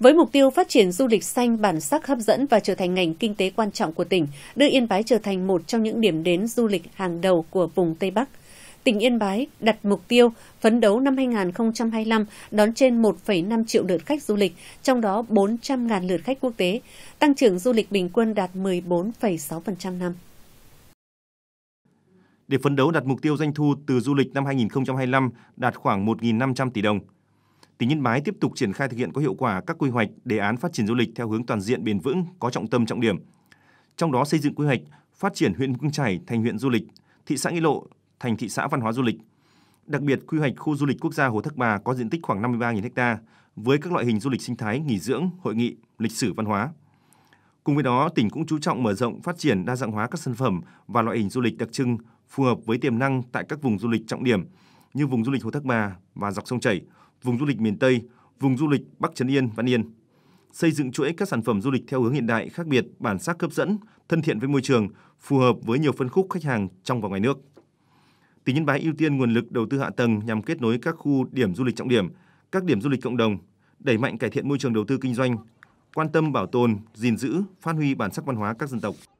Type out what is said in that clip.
Với mục tiêu phát triển du lịch xanh bản sắc hấp dẫn và trở thành ngành kinh tế quan trọng của tỉnh, đưa Yên Bái trở thành một trong những điểm đến du lịch hàng đầu của vùng Tây Bắc. Tỉnh Yên Bái đặt mục tiêu phấn đấu năm 2025 đón trên 1,5 triệu lượt khách du lịch, trong đó 400.000 lượt khách quốc tế, tăng trưởng du lịch bình quân đạt 14,6% năm. Để phấn đấu đặt mục tiêu doanh thu từ du lịch năm 2025 đạt khoảng 1.500 tỷ đồng – tỉnh Yên Bái tiếp tục triển khai thực hiện có hiệu quả các quy hoạch, đề án phát triển du lịch theo hướng toàn diện bền vững, có trọng tâm trọng điểm. Trong đó xây dựng quy hoạch phát triển huyện Cương Chảy thành huyện du lịch, thị xã Nghi Lộ thành thị xã văn hóa du lịch. Đặc biệt, quy hoạch khu du lịch quốc gia Hồ Thác Bà có diện tích khoảng 53.000 ha với các loại hình du lịch sinh thái, nghỉ dưỡng, hội nghị, lịch sử văn hóa. Cùng với đó, tỉnh cũng chú trọng mở rộng phát triển đa dạng hóa các sản phẩm và loại hình du lịch đặc trưng phù hợp với tiềm năng tại các vùng du lịch trọng điểm, như vùng du lịch Hồ Thác Bà và dọc sông chảy, vùng du lịch miền Tây, vùng du lịch Bắc Trấn Yên, Văn Yên. Xây dựng chuỗi các sản phẩm du lịch theo hướng hiện đại, khác biệt, bản sắc hấp dẫn, thân thiện với môi trường, phù hợp với nhiều phân khúc khách hàng trong và ngoài nước. Tỉnh Yên Bái ưu tiên nguồn lực đầu tư hạ tầng nhằm kết nối các khu điểm du lịch trọng điểm, các điểm du lịch cộng đồng, đẩy mạnh cải thiện môi trường đầu tư kinh doanh, quan tâm bảo tồn, gìn giữ, phát huy bản sắc văn hóa các dân tộc.